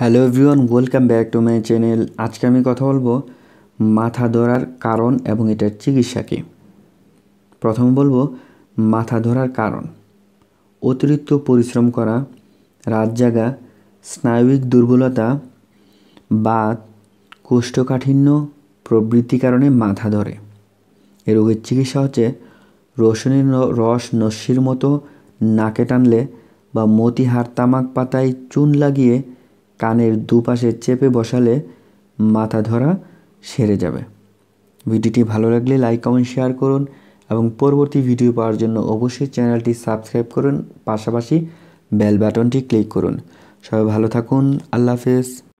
hello everyone welcome back to my channel আজকে আমি কথা বলবো মাথা ধরার কারণ এবং এটার চিকিৎসা কী প্রথম বলবো মাথা ধরার কারণ অতিরিক্ত পরিশ্রম করা রাত জাগা স্নায়বিক দুর্বলতা বা কোষ্ঠকাঠিন্য প্রবৃত্তি কারণে মাথা ধরে এ রোগের চিকিৎসা হচ্ছে রসুনের রস নস্যির মতো নাকে টানলে বা মতিহার তামাক পাতায় চুন লাগিয়ে কানের দুপাশে চেপে বসালে মাথা ধরা সেরে যাবে ভিডিওটি ভালো লাগলে লাইক কমেন্ট শেয়ার করুন এবং পরবর্তী ভিডিও পাওয়ার জন্য অবশ্যই চ্যানেলটি সাবস্ক্রাইব করুন পাশাপাশি বেল বাটনটি ক্লিক করুন সবাই ভালো থাকুন আল্লাহ হাফেজ